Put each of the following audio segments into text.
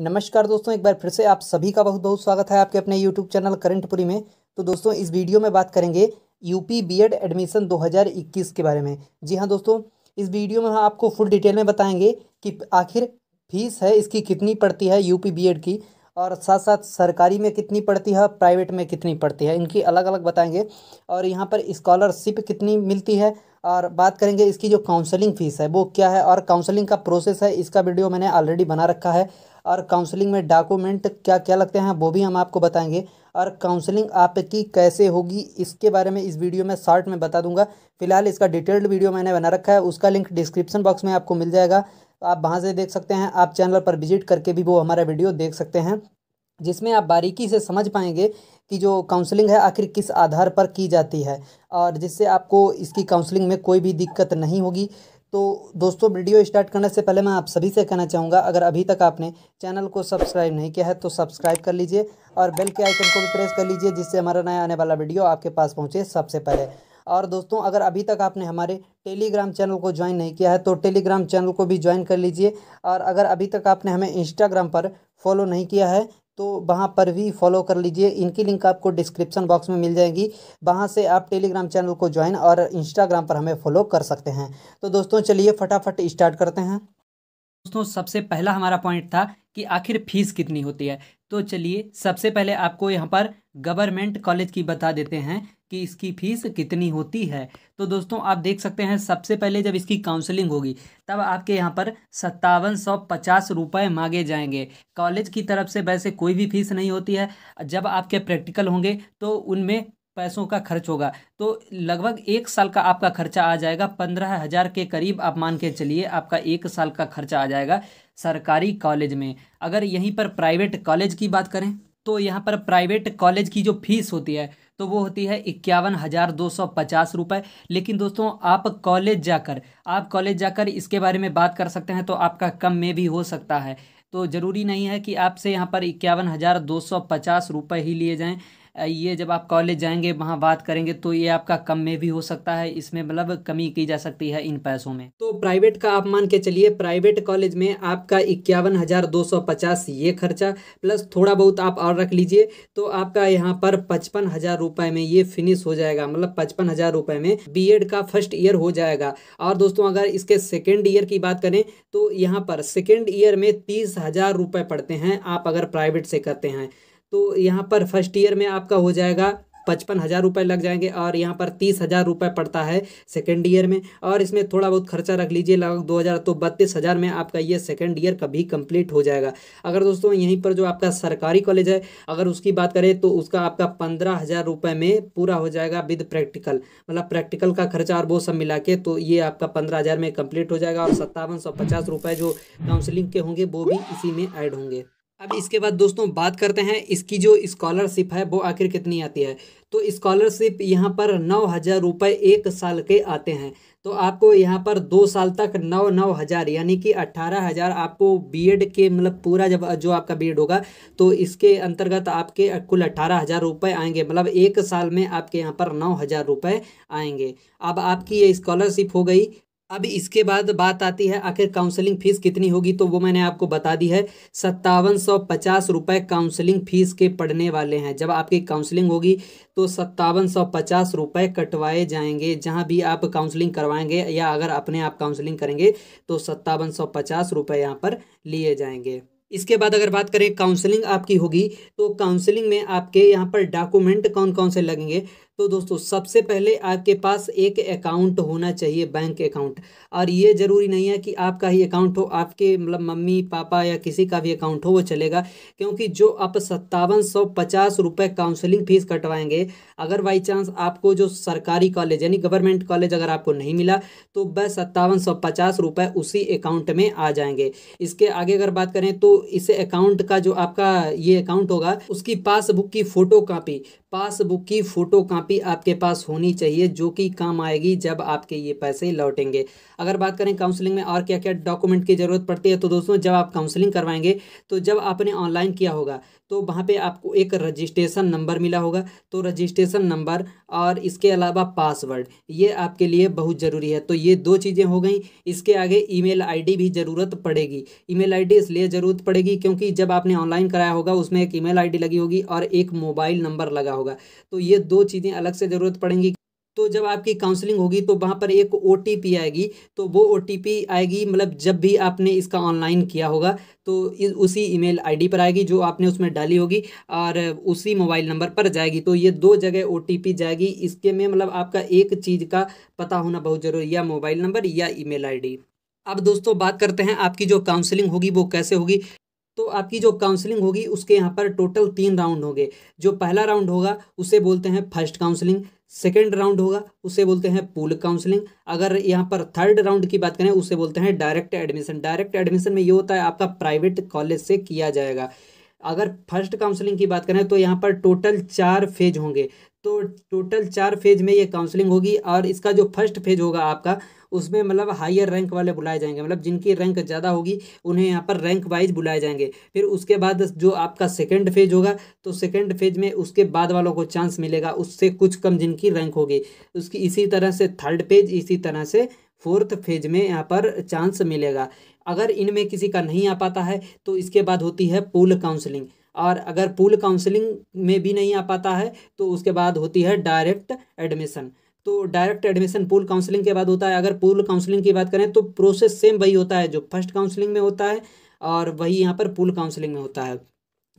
नमस्कार दोस्तों एक बार फिर से आप सभी का बहुत बहुत स्वागत है आपके अपने यूट्यूब चैनल करंटपुरी में तो दोस्तों इस वीडियो में बात करेंगे यूपी बीएड एडमिशन 2021 के बारे में जी हाँ दोस्तों इस वीडियो में हम आपको फुल डिटेल में बताएंगे कि आखिर फीस है इसकी कितनी पड़ती है यू पी की और साथ साथ सरकारी में कितनी पड़ती है प्राइवेट में कितनी पड़ती है इनकी अलग अलग बताएंगे और यहाँ पर स्कॉलरशिप कितनी मिलती है और बात करेंगे इसकी जो काउंसलिंग फ़ीस है वो क्या है और काउंसलिंग का प्रोसेस है इसका वीडियो मैंने ऑलरेडी बना रखा है और काउंसलिंग में डॉक्यूमेंट क्या क्या लगते हैं वो भी हम आपको बताएंगे और काउंसलिंग आपकी कैसे होगी इसके बारे में इस वीडियो में शॉर्ट में बता दूंगा फिलहाल इसका डिटेल्ड वीडियो मैंने बना रखा है उसका लिंक डिस्क्रिप्शन बॉक्स में आपको मिल जाएगा आप वहाँ से देख सकते हैं आप चैनल पर विजिट करके भी वो हमारा वीडियो देख सकते हैं जिसमें आप बारीकी से समझ पाएंगे कि जो काउंसलिंग है आखिर किस आधार पर की जाती है और जिससे आपको इसकी काउंसलिंग में कोई भी दिक्कत नहीं होगी तो दोस्तों वीडियो स्टार्ट करने से पहले मैं आप सभी से कहना चाहूँगा अगर अभी तक आपने चैनल को सब्सक्राइब नहीं किया है तो सब्सक्राइब कर लीजिए और बेल के आइकन को भी प्रेस कर लीजिए जिससे हमारा नया आने वाला वीडियो आपके पास पहुँचे सबसे पहले और दोस्तों अगर अभी तक आपने हमारे टेलीग्राम चैनल को ज्वाइन नहीं किया है तो टेलीग्राम चैनल को भी ज्वाइन कर लीजिए और अगर अभी तक आपने हमें इंस्टाग्राम पर फॉलो नहीं किया है तो वहाँ पर भी फॉलो कर लीजिए इनकी लिंक आपको डिस्क्रिप्शन बॉक्स में मिल जाएगी वहाँ से आप टेलीग्राम चैनल को ज्वाइन और इंस्टाग्राम पर हमें फॉलो कर सकते हैं तो दोस्तों चलिए फटाफट स्टार्ट करते हैं दोस्तों सबसे पहला हमारा पॉइंट था कि आखिर फीस कितनी होती है तो चलिए सबसे पहले आपको यहाँ पर गवर्नमेंट कॉलेज की बता देते हैं कि इसकी फ़ीस कितनी होती है तो दोस्तों आप देख सकते हैं सबसे पहले जब इसकी काउंसलिंग होगी तब आपके यहाँ पर सत्तावन सौ पचास रुपये मांगे जाएंगे कॉलेज की तरफ से वैसे कोई भी फीस नहीं होती है जब आपके प्रैक्टिकल होंगे तो उनमें पैसों का खर्च होगा तो लगभग एक साल का आपका खर्चा आ जाएगा पंद्रह हज़ार के करीब आप मान के चलिए आपका एक साल का खर्चा आ जाएगा सरकारी कॉलेज में अगर यहीं पर प्राइवेट कॉलेज की बात करें तो यहाँ पर प्राइवेट कॉलेज की जो फीस होती है तो वो होती है इक्यावन हज़ार दो सौ पचास रुपये लेकिन दोस्तों आप कॉलेज जाकर आप कॉलेज जाकर इसके बारे में बात कर सकते हैं तो आपका कम में भी हो सकता है तो ज़रूरी नहीं है कि आपसे यहाँ पर इक्यावन हज़ार दो सौ पचास रुपये ही लिए जाएँ ये जब आप कॉलेज जाएंगे वहाँ बात करेंगे तो ये आपका कम में भी हो सकता है इसमें मतलब कमी की जा सकती है इन पैसों में तो प्राइवेट का आप मान के चलिए प्राइवेट कॉलेज में आपका इक्यावन हज़ार दो सौ पचास ये खर्चा प्लस थोड़ा बहुत आप और रख लीजिए तो आपका यहाँ पर पचपन हज़ार रुपये में ये फिनिश हो जाएगा मतलब पचपन हज़ार रुपये में बी एड का फर्स्ट ईयर हो जाएगा और दोस्तों अगर इसके सेकेंड ईयर की बात करें तो यहाँ पर सेकेंड ईयर में तीस हज़ार रुपये पड़ते हैं आप अगर प्राइवेट से करते हैं तो यहाँ पर फर्स्ट ईयर में आपका हो जाएगा पचपन हज़ार रुपये लग जाएंगे और यहाँ पर तीस हज़ार रुपये पड़ता है सेकेंड ईयर में और इसमें थोड़ा बहुत खर्चा रख लीजिए लगभग दो हज़ार तो बत्तीस हज़ार में आपका ये सेकेंड ईयर कभी कंप्लीट हो जाएगा अगर दोस्तों यहीं पर जो आपका सरकारी कॉलेज है अगर उसकी बात करें तो उसका आपका पंद्रह हज़ार रुपये में पूरा हो जाएगा विद प्रैक्टिकल मतलब प्रैक्टिकल का खर्चा और वो सब मिला के तो ये आपका पंद्रह हज़ार में कम्प्लीट हो जाएगा और सत्तावन सौ पचास रुपये जो काउंसिलिंग के होंगे वो भी इसी में ऐड होंगे अब इसके बाद दोस्तों बात करते हैं इसकी जो स्कॉलरशिप है वो आखिर कितनी आती है तो स्कॉलरशिप यहाँ पर नौ हज़ार रुपये एक साल के आते हैं तो आपको यहाँ पर दो साल तक नौ नौ हज़ार यानी कि अट्ठारह हज़ार आपको बीएड के मतलब पूरा जब जो आपका बीएड होगा तो इसके अंतर्गत आपके कुल अट्ठारह हज़ार रुपये आएंगे मतलब एक साल में आपके यहाँ पर नौ हज़ार रुपये आएंगे अब आपकी ये स्कॉलरशिप हो गई अब इसके बाद बात आती है आखिर काउंसलिंग फीस कितनी होगी तो वो मैंने आपको बता दी है सत्तावन सौ पचास रुपये काउंसलिंग फीस के पढ़ने वाले हैं जब आपकी काउंसलिंग होगी तो सत्तावन सौ पचास रुपये कटवाए जाएंगे जहां भी आप काउंसलिंग करवाएंगे या अगर अपने आप काउंसलिंग करेंगे तो सत्तावन सौ पचास रुपये यहाँ पर लिए जाएंगे इसके बाद अगर बात करें काउंसलिंग आपकी होगी तो काउंसलिंग में आपके यहाँ पर डॉक्यूमेंट कौन कौन से लगेंगे तो दोस्तों सबसे पहले आपके पास एक अकाउंट होना चाहिए बैंक अकाउंट और ये ज़रूरी नहीं है कि आपका ही अकाउंट हो आपके मतलब मम्मी पापा या किसी का भी अकाउंट हो वो चलेगा क्योंकि जो आप सत्तावन सौ पचास रुपये काउंसलिंग फ़ीस कटवाएंगे अगर बाई चांस आपको जो सरकारी कॉलेज यानी गवर्नमेंट कॉलेज अगर आपको नहीं मिला तो वह सत्तावन सौ पचास रुपये उसी अकाउंट में आ जाएंगे इसके आगे अगर बात करें तो इस अकाउंट का जो आपका ये अकाउंट होगा उसकी पासबुक की फ़ोटो पासबुक की फ़ोटो कापी आपके पास होनी चाहिए जो कि काम आएगी जब आपके ये पैसे लौटेंगे अगर बात करें काउंसलिंग में और क्या क्या डॉक्यूमेंट की ज़रूरत पड़ती है तो दोस्तों जब आप काउंसलिंग करवाएंगे तो जब आपने ऑनलाइन किया होगा तो वहाँ पे आपको एक रजिस्ट्रेशन नंबर मिला होगा तो रजिस्ट्रेशन नंबर और इसके अलावा पासवर्ड ये आपके लिए बहुत ज़रूरी है तो ये दो चीज़ें हो गई इसके आगे ईमेल आईडी भी ज़रूरत पड़ेगी ईमेल आईडी इसलिए ज़रूरत पड़ेगी क्योंकि जब आपने ऑनलाइन कराया होगा उसमें एक ईमेल आईडी लगी होगी और एक मोबाइल नंबर लगा होगा होगा तो ये दो चीज़ें अलग से ज़रूरत पड़ेंगी तो जब आपकी काउंसलिंग होगी तो वहाँ पर एक ओ आएगी तो वो ओ आएगी मतलब जब भी आपने इसका ऑनलाइन किया होगा तो उसी ईमेल आईडी पर आएगी जो आपने उसमें डाली होगी और उसी मोबाइल नंबर पर जाएगी तो ये दो जगह ओ जाएगी इसके में मतलब आपका एक चीज़ का पता होना बहुत ज़रूरी या मोबाइल नंबर या ई मेल अब दोस्तों बात करते हैं आपकी जो काउंसलिंग होगी वो कैसे होगी तो आपकी जो काउंसलिंग होगी उसके यहाँ पर टोटल तीन राउंड होंगे जो पहला राउंड होगा उसे बोलते हैं फर्स्ट काउंसलिंग सेकेंड राउंड होगा उसे बोलते हैं पूल काउंसलिंग अगर यहाँ पर थर्ड राउंड की बात करें उसे बोलते हैं डायरेक्ट एडमिशन डायरेक्ट एडमिशन में ये होता है आपका प्राइवेट कॉलेज से किया जाएगा अगर फर्स्ट काउंसलिंग की बात करें तो यहाँ पर टोटल चार फेज होंगे तो टोटल चार फेज में ये काउंसलिंग होगी और इसका जो फर्स्ट फेज होगा आपका उसमें मतलब हायर रैंक वाले बुलाए जाएंगे मतलब जिनकी रैंक ज़्यादा होगी उन्हें यहाँ पर रैंक वाइज बुलाए जाएंगे फिर उसके बाद जो आपका सेकेंड फेज होगा तो सेकेंड फेज में उसके बाद वालों को चांस मिलेगा उससे कुछ कम जिनकी रैंक होगी उसकी इसी तरह से थर्ड फेज इसी तरह से फोर्थ फेज में यहाँ पर चांस मिलेगा अगर इनमें किसी का नहीं आ पाता है तो इसके बाद होती है पूल काउंसलिंग और अगर पूल काउंसलिंग में भी नहीं आ पाता है तो उसके बाद होती है डायरेक्ट एडमिशन तो डायरेक्ट एडमिशन पूल काउंसलिंग के बाद होता है अगर पूल काउंसलिंग की बात करें तो प्रोसेस सेम वही होता है जो फर्स्ट काउंसलिंग में होता है और वही यहाँ पर पूल काउंसलिंग में होता है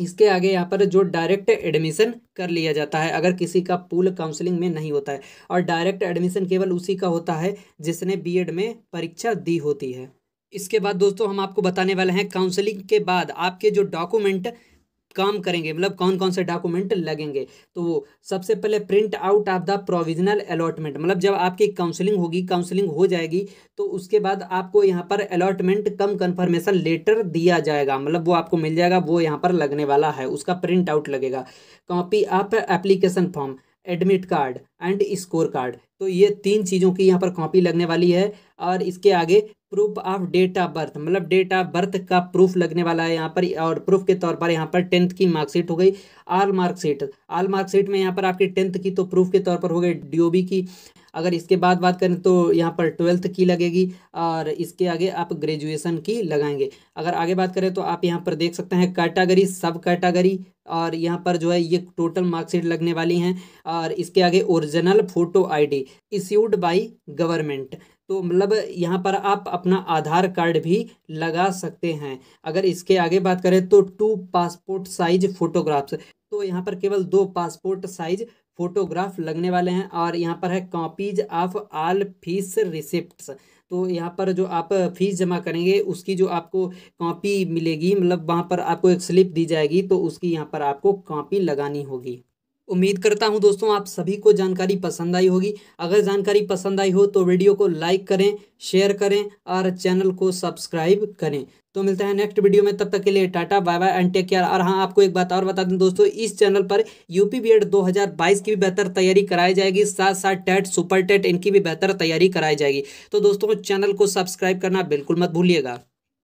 इसके आगे यहाँ पर जो डायरेक्ट एडमिशन कर लिया जाता है अगर किसी का पूल काउंसलिंग में नहीं होता है और डायरेक्ट एडमिशन केवल उसी का होता है जिसने बीएड में परीक्षा दी होती है इसके बाद दोस्तों हम आपको बताने वाले हैं काउंसलिंग के बाद आपके जो डॉक्यूमेंट काम करेंगे मतलब कौन कौन से डॉक्यूमेंट लगेंगे तो सबसे पहले print out of the provisional allotment मतलब जब आपकी काउंसलिंग होगी काउंसलिंग हो जाएगी तो उसके बाद आपको यहाँ पर अलॉटमेंट कम कन्फर्मेशन लेटर दिया जाएगा मतलब वो आपको मिल जाएगा वो यहाँ पर लगने वाला है उसका प्रिंट आउट लगेगा कॉपी आप application form admit card and score card तो ये तीन चीज़ों की यहाँ पर कॉपी लगने वाली है और इसके आगे proof of date of birth मतलब डेट ऑफ बर्थ का प्रूफ लगने वाला है यहाँ पर और प्रूफ के तौर पर यहाँ पर टेंथ की मार्कशीट हो गई आल मार्कशीट आल मार्कशीट में यहाँ पर आपकी टेंथ की तो प्रूफ के तौर पर हो गई डी की अगर इसके बाद बात करें तो यहाँ पर ट्वेल्थ की लगेगी और इसके आगे आप ग्रेजुएसन की लगाएंगे अगर आगे बात करें तो आप यहाँ पर देख सकते हैं कैटागरी सब कैटागरी और यहाँ पर जो है ये टोटल मार्कशीट लगने वाली हैं और इसके आगे original photo ID issued by government तो मतलब यहाँ पर आप अपना आधार कार्ड भी लगा सकते हैं अगर इसके आगे बात करें तो टू पासपोर्ट साइज फ़ोटोग्राफ्स तो यहाँ पर केवल दो पासपोर्ट साइज फोटोग्राफ लगने वाले हैं और यहाँ पर है copies of all fees receipt तो यहाँ पर जो आप फीस जमा करेंगे उसकी जो आपको कॉपी मिलेगी मतलब वहाँ पर आपको एक स्लिप दी जाएगी तो उसकी यहाँ पर आपको कॉपी लगानी होगी उम्मीद करता हूं दोस्तों आप सभी को जानकारी पसंद आई होगी अगर जानकारी पसंद आई हो तो वीडियो को लाइक करें शेयर करें और चैनल को सब्सक्राइब करें तो मिलता है नेक्स्ट वीडियो में तब तक के लिए tata bye bye and take care और हाँ आपको एक बात और बता दें दोस्तों इस चैनल पर यूपी बी एड 2022 की भी बेहतर तैयारी कराई जाएगी साथ साथ टेट सुपर टेट इनकी भी बेहतर तैयारी कराई जाएगी तो दोस्तों चैनल को सब्सक्राइब करना बिल्कुल मत भूलिएगा